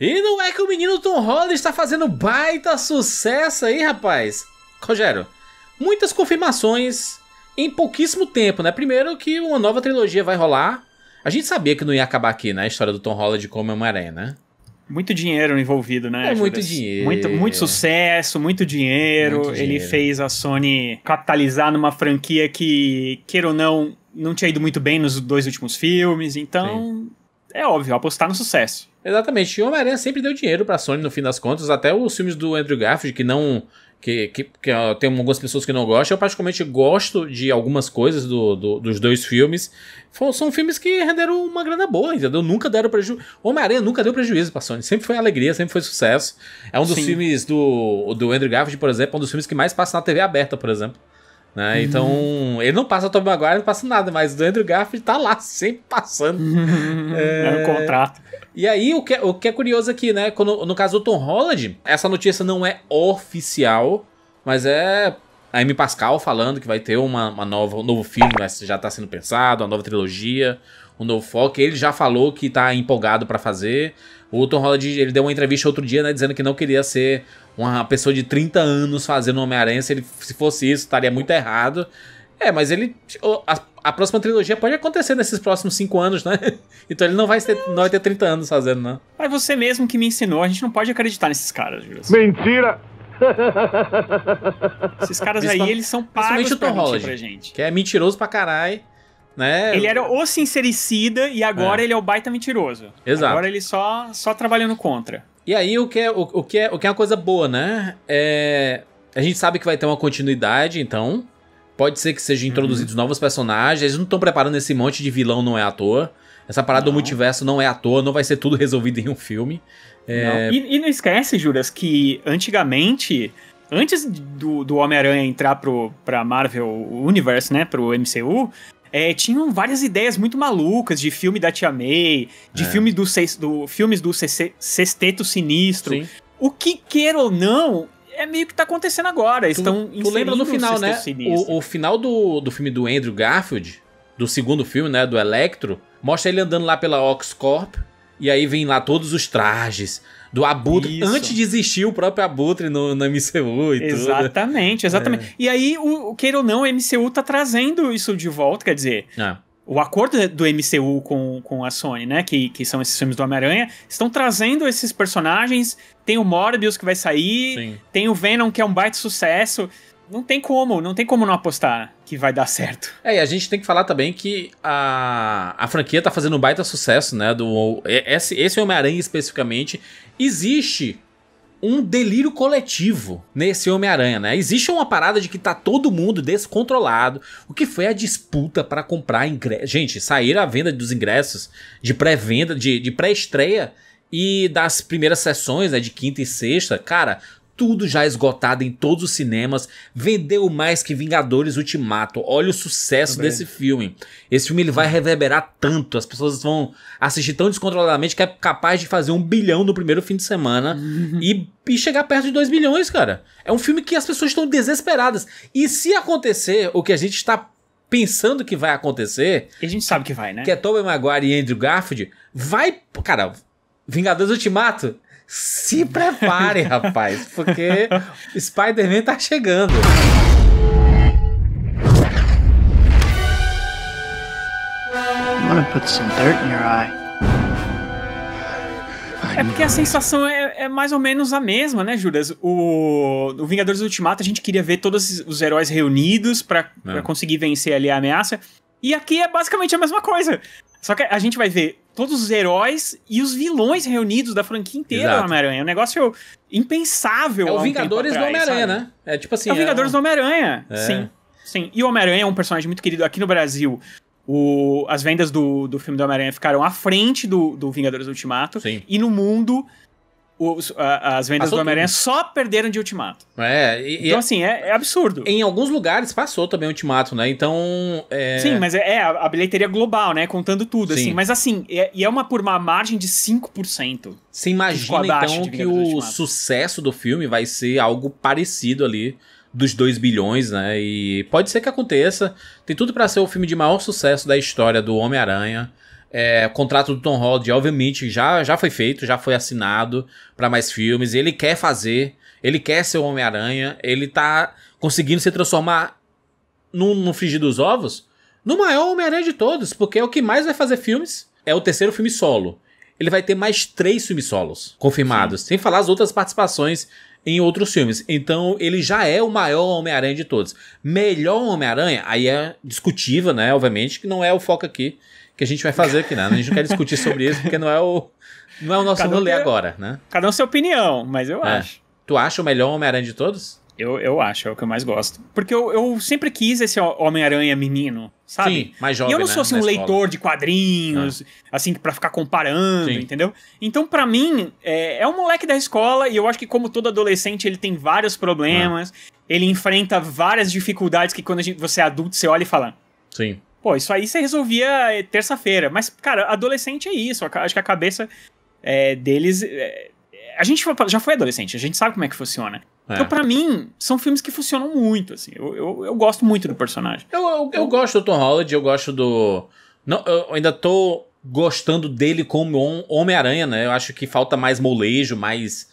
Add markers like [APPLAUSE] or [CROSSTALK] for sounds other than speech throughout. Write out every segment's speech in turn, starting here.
E não é que o menino Tom Holland está fazendo baita sucesso aí, rapaz? Rogério, muitas confirmações em pouquíssimo tempo, né? Primeiro que uma nova trilogia vai rolar. A gente sabia que não ia acabar aqui, né? A história do Tom Holland como uma aranha né? Muito dinheiro envolvido, né? É muito dinheiro. Muito, muito sucesso, muito dinheiro. muito dinheiro. Ele fez a Sony capitalizar numa franquia que, queira ou não, não tinha ido muito bem nos dois últimos filmes. Então, Sim é óbvio, apostar no sucesso. Exatamente. E Homem-Aranha sempre deu dinheiro pra Sony, no fim das contas. Até os filmes do Andrew Garfield, que não. Que, que, que uh, tem algumas pessoas que não gostam. Eu, particularmente, gosto de algumas coisas do, do, dos dois filmes. Foi, são filmes que renderam uma grana boa, entendeu? Nunca deram prejuízo. Homem-Aranha nunca deu prejuízo pra Sony. Sempre foi alegria, sempre foi sucesso. É um dos Sim. filmes do, do Andrew Garfield, por exemplo, é um dos filmes que mais passa na TV aberta, por exemplo. Né? Então, uhum. Então, ele não passa o Tobey Maguire, não passa nada, mas o Andrew Garfield tá lá, sempre passando. Uhum. É... é um contrato. E aí, o que, é, o que é curioso aqui, né? Quando, no caso do Tom Holland, essa notícia não é oficial, mas é a Amy Pascal falando que vai ter uma, uma nova, um novo filme, já tá sendo pensado, uma nova trilogia, um novo foco. Ele já falou que tá empolgado para fazer. O Tom Holland ele deu uma entrevista outro dia, né, dizendo que não queria ser uma pessoa de 30 anos fazendo Homem-Aranha. Se, ele, se fosse isso, estaria muito errado. É, mas ele. A, a próxima trilogia pode acontecer nesses próximos 5 anos, né? [LAUGHS] Então ele não vai, ter, não vai ter 30 anos fazendo, né? Mas você mesmo que me ensinou, a gente não pode acreditar nesses caras, Júlio. Mentira! Esses caras aí, eles são pagos o Tom pra Holland, pra gente. Que é mentiroso pra caralho né? Ele era o sincericida e agora é. ele é o baita mentiroso. Exato. Agora ele só, só trabalhando contra. E aí o que, é, o, o, que é, o que é uma coisa boa, né? É, a gente sabe que vai ter uma continuidade, então. Pode ser que sejam uhum. introduzidos uhum. novos personagens. Eles não estão preparando esse monte de vilão, não é à toa. Essa parada não. do multiverso não é à toa, não vai ser tudo [LAUGHS] resolvido em um filme. É... Não. E, e, não esquece, Juras, que antigamente, antes do, do Homem-Aranha entrar pro, pra Marvel Universe, né, pro MCU, é, tinham várias ideias muito malucas de filme da Tia May, de é. filme do, do, filmes do Sexteto Sinistro. Sim. O que queira ou não, é meio que tá acontecendo agora. Tu, Estão tu lembra no final, né? O, o, final do, do filme do Andrew Garfield, do segundo filme, né? Do Electro, mostra ele andando lá pela Oxcorp. E aí vem lá todos os trajes, do Abutre, Isso. antes de existir o próprio Abutre no, no MCU e Exatamente, tudo. exatamente. É. E aí, o, queira ou não, o MCU tá trazendo isso de volta, quer dizer... É o acordo do MCU com, com a Sony, né? Que, que são esses filmes do Homem-Aranha, estão trazendo esses personagens. Tem o Morbius que vai sair, Sim. tem o Venom, que é um baita sucesso não tem como, não tem como não apostar que vai dar certo. É, e a gente tem que falar também que a, a franquia tá fazendo um baita sucesso, né? Do, é, esse esse Homem-Aranha especificamente. Existe um delírio coletivo nesse Homem-Aranha, né? Existe uma parada de que tá todo mundo descontrolado, o que foi a disputa para comprar ingressos. Gente, sair a venda dos ingressos de pré-venda, de, de pré-estreia e das primeiras sessões, né, de quinta e sexta, cara, tudo já esgotado em todos os cinemas, vendeu mais que Vingadores Ultimato. Olha o sucesso Também. desse filme. Esse filme ele vai uhum. reverberar tanto, as pessoas vão assistir tão descontroladamente que é capaz de fazer um bilhão no primeiro fim de semana uhum. e, e chegar perto de dois bilhões, cara. É um filme que as pessoas estão desesperadas. E se acontecer o que a gente está pensando que vai acontecer. E a gente sabe que vai, né? Que é Tobey Maguire e Andrew Garfield. Vai. Cara, Vingadores Ultimato se prepare, rapaz, porque Spider-Man tá chegando. É porque a sensação é, é, mais ou menos a mesma, né, Judas? O, o Vingadores Ultimato, a gente queria ver todos os heróis reunidos para é. conseguir vencer ali a ameaça. E aqui é basicamente a mesma coisa. Só que a gente vai ver todos os heróis e os vilões reunidos da franquia inteira do Homem-Aranha. É um negócio impensável. É o Vingadores um do Homem-Aranha, né? É tipo assim. É o Vingadores é... do Homem-Aranha. É. Sim. Sim. E o Homem-Aranha é um personagem muito querido aqui no Brasil. O, as vendas do, do filme do Homem-Aranha ficaram à frente do, do Vingadores Ultimato. Sim. E no mundo, os, a, as vendas passou do Homem-Aranha só perderam de Ultimato. É, e, então, assim, é, é, absurdo. Em alguns lugares passou também o Ultimato, né? Então. É... Sim, mas é, é a bilheteria global, né? Contando tudo, Sim. assim. Mas, assim, e é, é uma por uma margem de 5%. Você imagina, então, que o sucesso do filme vai ser algo parecido ali dos 2 bilhões, né? E pode ser que aconteça. Tem tudo para ser o filme de maior sucesso da história do Homem-Aranha. É, o contrato do Tom Holland, obviamente, já, já foi feito, já foi assinado para mais filmes. Ele quer fazer, ele quer ser o Homem-Aranha, ele tá conseguindo se transformar no, no frigir dos ovos no maior Homem-Aranha de todos, porque é o que mais vai fazer filmes é o terceiro filme solo. Ele vai ter mais três filmes solos confirmados, Sim. sem falar as outras participações em outros filmes. Então ele já é o maior Homem-Aranha de todos. Melhor Homem-Aranha, aí é discutível, né? Obviamente, que não é o foco aqui que a gente vai fazer aqui, né? A gente não quer discutir sobre isso porque não é o, não é o nosso cada rolê um tem, agora, né? Cada um sua opinião, mas eu é. acho. Tu acha o melhor Homem-Aranha de todos? Eu, eu acho, é o que eu mais gosto. Porque eu, eu sempre quis esse Homem-Aranha menino, sabe? Sim, mais jovem, E eu não sou, né, assim, um leitor de quadrinhos, ah. assim, para ficar comparando, Sim. entendeu? Então, para mim, é, é um moleque da escola e eu acho que, como todo adolescente, ele tem vários problemas, ah. ele enfrenta várias dificuldades que quando gente, você é adulto, você olha e fala... Sim Pô, isso aí você resolvia eh, terça-feira. Mas, cara, adolescente é isso. Acho que a cabeça é, deles. É, a gente já foi adolescente, a gente sabe como é que funciona. É. Então, pra mim, são filmes que funcionam muito, assim. Eu, eu, eu gosto muito do personagem. Eu, eu, eu, gosto do Tom Holland, eu gosto do. Não, eu ainda tô gostando dele como Homem-Aranha, né? Eu acho que falta mais molejo, mais,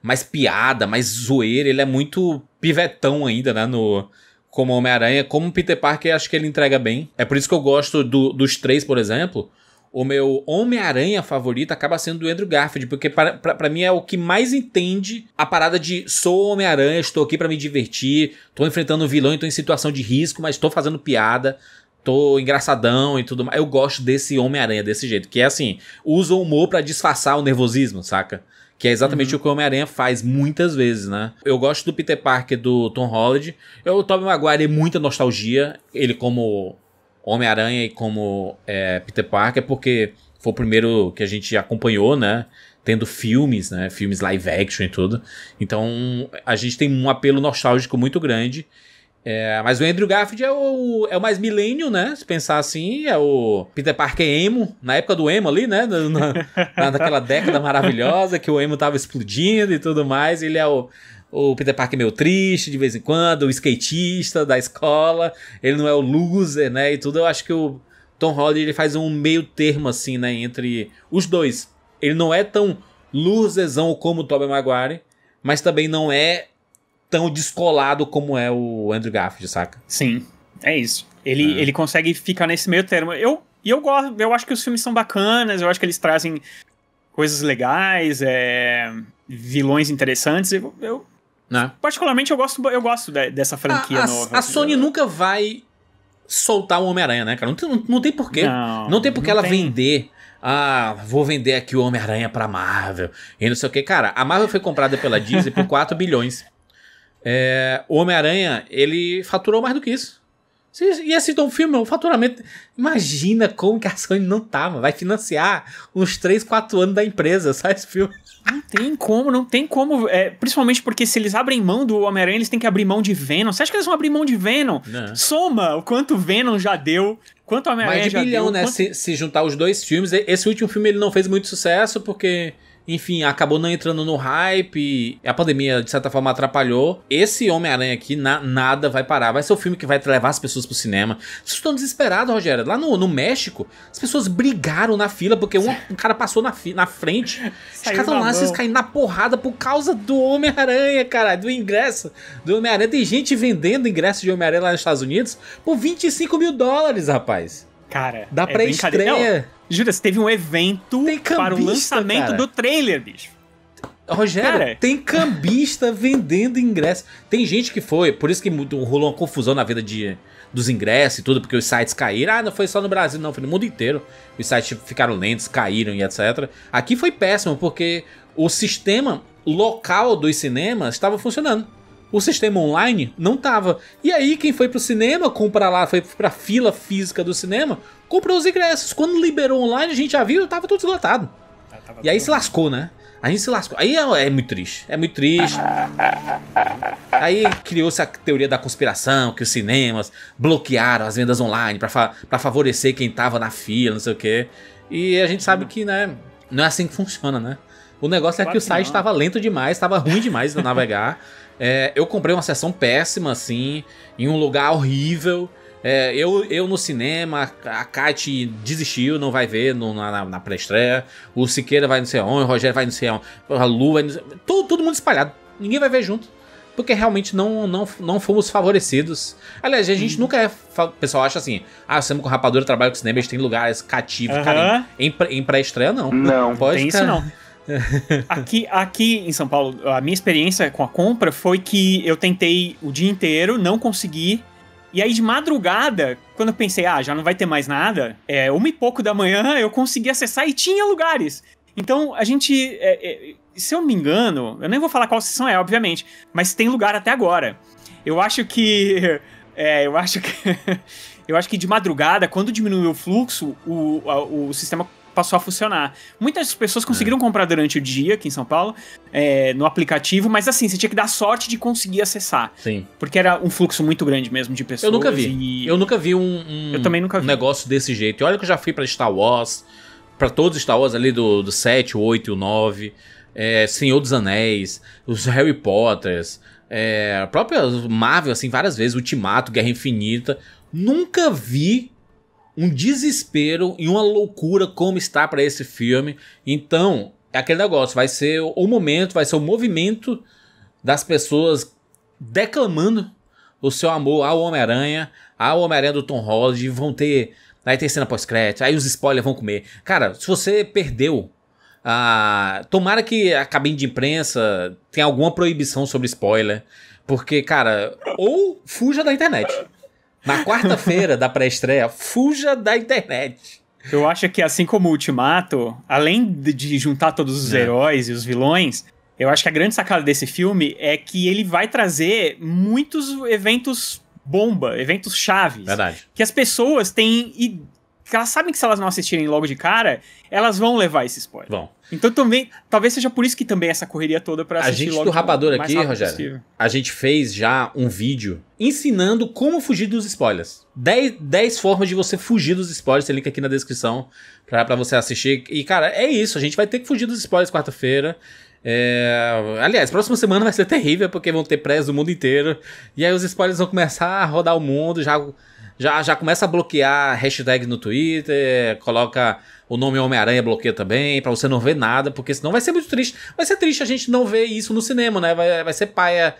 mais piada, mais zoeira. Ele é muito pivetão ainda, né? No, como Homem-Aranha, como Peter Parker, acho que ele entrega bem. É por isso que eu gosto do, dos três, por exemplo. O meu Homem-Aranha favorito acaba sendo o Andrew Garfield, porque para mim é o que mais entende a parada de sou Homem-Aranha, estou aqui para me divertir, estou enfrentando um vilão, estou em situação de risco, mas estou fazendo piada, estou engraçadão e tudo mais. Eu gosto desse Homem-Aranha desse jeito, que é assim, usa o humor para disfarçar o nervosismo, saca? Que é exatamente uhum. o que o Homem-Aranha faz muitas vezes, né? Eu gosto do Peter Parker do Tom Holland. Eu, o Tobey Maguire é muita nostalgia. Ele como Homem-Aranha e como é, Peter Parker, porque foi o primeiro que a gente acompanhou, né? Tendo filmes, né? Filmes live action e tudo. Então, a gente tem um apelo nostálgico muito grande. É, mas o Andrew Garfield é o, é o mais milênio, né? Se pensar assim, é o Peter Parker emo, na época do emo ali, né? Na, naquela década maravilhosa que o emo tava explodindo e tudo mais. Ele é o, o Peter Parker meio triste de vez em quando, o skatista da escola. Ele não é o loser, né? E tudo. Eu acho que o Tom Holland ele faz um meio termo, assim, né? Entre os dois. Ele não é tão loserzão como o Tobey Maguire, mas também não é tão descolado como é o Andrew Garfield, saca? Sim, é isso. Ele, é. ele consegue ficar nesse meio termo. Eu, e eu gosto, eu acho que os filmes são bacanas, eu acho que eles trazem coisas legais, é, vilões interessantes. Eu, eu né? particularmente eu gosto, eu gosto de, dessa franquia a, a, A Sony nunca vai soltar o Homem-Aranha, né, cara? Não tem, não, não tem porquê. Não, não tem porquê não ela tem. vender ah, vou vender aqui o Homem-Aranha pra Marvel e não sei o que. Cara, a Marvel foi comprada pela Disney por 4 [LAUGHS] bilhões. É, o Homem-Aranha, ele faturou mais do que isso. E assim, então, um filme, o faturamento. Imagina como que a Sony não tava. Vai financiar uns 3, 4 anos da empresa, só esse filme. Não tem como, não tem como. É, principalmente porque se eles abrem mão do Homem-Aranha, eles têm que abrir mão de Venom. Você acha que eles vão abrir mão de Venom? Não. Soma o quanto Venom já deu, quanto Homem-Aranha já bilhão, deu. Mais de bilhão, né? Quanto... Se, se juntar os dois filmes. Esse último filme ele não fez muito sucesso porque enfim, acabou não entrando no hype, a pandemia de certa forma atrapalhou. Esse Homem-Aranha aqui, na, nada vai parar. Vai ser o filme que vai levar as pessoas pro cinema. Vocês estão desesperados, Rogério. Lá no, no México, as pessoas brigaram na fila porque um, um cara passou na, na frente. [LAUGHS] Os caras estão lá, vocês caem na porrada por causa do Homem-Aranha, cara, do ingresso do Homem-Aranha. Tem gente vendendo ingresso de Homem-Aranha lá nos Estados Unidos por 25 mil dólares, rapaz. Cara, da é pré-estreia. Jura, teve um evento para o lançamento cara. do trailer, bicho. Rogério, cara. tem cambista [LAUGHS] vendendo ingresso. Tem gente que foi, por isso que rolou uma confusão na vida de, dos ingressos e tudo, porque os sites caíram. Ah, não foi só no Brasil, não, foi no mundo inteiro. Os sites tipo, ficaram lentos, caíram e etc. Aqui foi péssimo, porque o sistema local dos cinemas estava funcionando o sistema online não tava. E aí quem foi pro cinema, comprar lá, foi pra fila física do cinema, comprou os ingressos. Quando liberou online, a gente já viu, tava tudo esgotado. e aí se lascou, né? A gente se lascou. Aí é, é muito triste. É muito triste. Aí criou-se a teoria da conspiração, que os cinemas bloquearam as vendas online para fa favorecer quem tava na fila, não sei o quê. E a gente sabe que, né, não é assim que funciona, né? O negócio é claro é que o site estava lento demais, estava ruim demais de navegar. [LAUGHS] É, eu comprei uma sessão péssima, assim, em um lugar horrível. É, eu, eu no cinema, a Kate desistiu, não vai ver no, na, na pré-estreia. O Siqueira vai no sei onde, o Rogério vai no sei onde, a Lu vai no todo, todo mundo espalhado. Ninguém vai ver junto. Porque realmente não, não, não fomos favorecidos. Aliás, a gente hum. nunca é. O pessoal acha assim: ah, o com rapadura trabalha com cinema, eles têm lugares cativos. Uhum. Cara, em, em, pré-estreia, não. Não, pode tem isso não. [LAUGHS] aqui, aqui em São Paulo, a minha experiência com a compra foi que eu tentei o dia inteiro, não consegui. E aí, de madrugada, quando eu pensei, ah, já não vai ter mais nada, é uma e pouco da manhã [LAUGHS] eu consegui acessar e tinha lugares. Então, a gente. É, é, se eu me engano, eu nem vou falar qual sessão é, obviamente, mas tem lugar até agora. Eu acho que. [LAUGHS] É, eu acho que. eu acho que de madrugada, quando diminuiu o fluxo, o, o sistema passou a funcionar. Muitas pessoas conseguiram é. comprar durante o dia aqui em São Paulo, é, no aplicativo, mas assim, você tinha que dar sorte de conseguir acessar. Sim. Porque era um fluxo muito grande mesmo de pessoas. Eu nunca vi. E... Eu nunca vi um, um, eu também nunca vi. um negócio desse jeito. E olha que eu já fui para Star Wars, para todos os Star Wars ali do, do 7, o 8 e o 9, é, Senhor dos Anéis, os Harry Potters, é, a própria Marvel, assim, várias vezes, Ultimato, Guerra Infinita. Nunca vi um desespero e uma loucura como está para esse filme. Então, é aquele negócio, vai ser o momento, vai ser o movimento das pessoas declamando o seu amor ao Homem-Aranha, ao Homem-Aranha do Tom Holland, vão ter. Aí tem cena pós-crédito, aí os spoilers vão comer. Cara, se você perdeu. Ah, tomara que a cabine de imprensa tenha alguma proibição sobre spoiler. Porque, cara, ou fuja da internet. Na quarta-feira da pré-estreia, fuja da internet. Eu acho que assim como o Ultimato, além de juntar todos os é. heróis e os vilões, eu acho que a grande sacada desse filme é que ele vai trazer muitos eventos bomba, eventos chaves. Verdade. Que as pessoas têm que elas sabem que se elas não assistirem logo de cara, elas vão levar esse spoiler. Então também, talvez seja por isso que também essa correria toda para assistir A gente logo do Rapador aqui, Rogério, possível. a gente fez já um vídeo ensinando como fugir dos spoilers. 10, formas de você fugir dos spoilers, tem link aqui na descrição para você assistir. E cara, é isso, a gente vai ter que fugir dos spoilers quarta-feira. É... Aliás, próxima semana vai ser terrível porque vão ter press do mundo inteiro. E aí os spoilers vão começar a rodar o mundo já já, já começa a bloquear hashtag no Twitter, coloca o nome Homem-Aranha bloqueia também, para você não ver nada, porque senão vai ser muito triste. Vai ser triste a gente não ver isso no cinema, né? Vai, vai ser paia.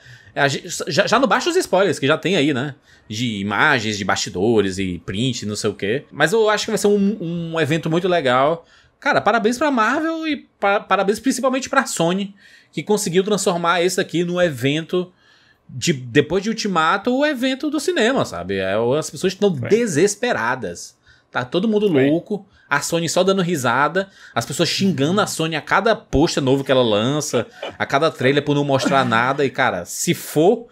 Gente, já, já no baixo os spoilers que já tem aí, né? De imagens, de bastidores e print, não sei o quê. Mas eu acho que vai ser um, um evento muito legal. Cara, parabéns pra Marvel e pra, parabéns principalmente pra Sony, que conseguiu transformar esse aqui num evento de, depois de Ultimato, o evento do cinema, sabe? É, as pessoas estão desesperadas. Tá todo mundo louco, a Sony só dando risada, as pessoas xingando a Sony a cada post novo que ela lança, a cada trailer por não mostrar nada. E, cara, se for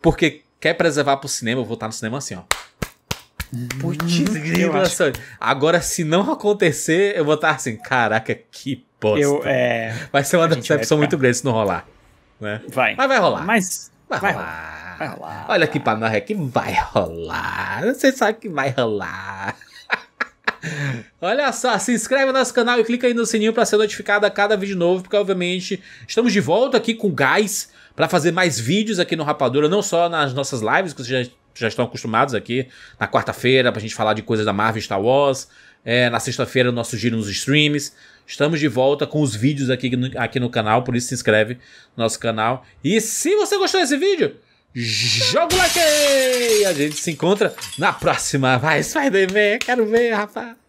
porque quer preservar pro cinema, eu vou estar tá no cinema assim, ó. Putz, Sony. Agora, se não acontecer, eu vou estar tá assim, caraca, que bosta. Eu, é... Vai ser uma decepção muito grande se não rolar. Né? Vai. Mas vai rolar. Mas Vai, vai rolar. Vai rolar. Olha aqui pra nós é que vai rolar. Você sabe que vai rolar. [LAUGHS] Olha só, se inscreve no nosso canal e clica aí no sininho para ser notificado a cada vídeo novo, porque obviamente estamos de volta aqui com gás para fazer mais vídeos aqui no Rapadura, não só nas nossas lives, que vocês já já estão acostumados aqui. Na quarta-feira, para a gente falar de coisas da Marvel Star Wars. É, na sexta-feira, nosso giro nos streams. Estamos de volta com os vídeos aqui no, aqui no canal, por isso se inscreve no nosso canal. E se você gostou desse vídeo, joga o like! A gente se encontra na próxima. Vai, Spider-Man, quero ver, rapaz!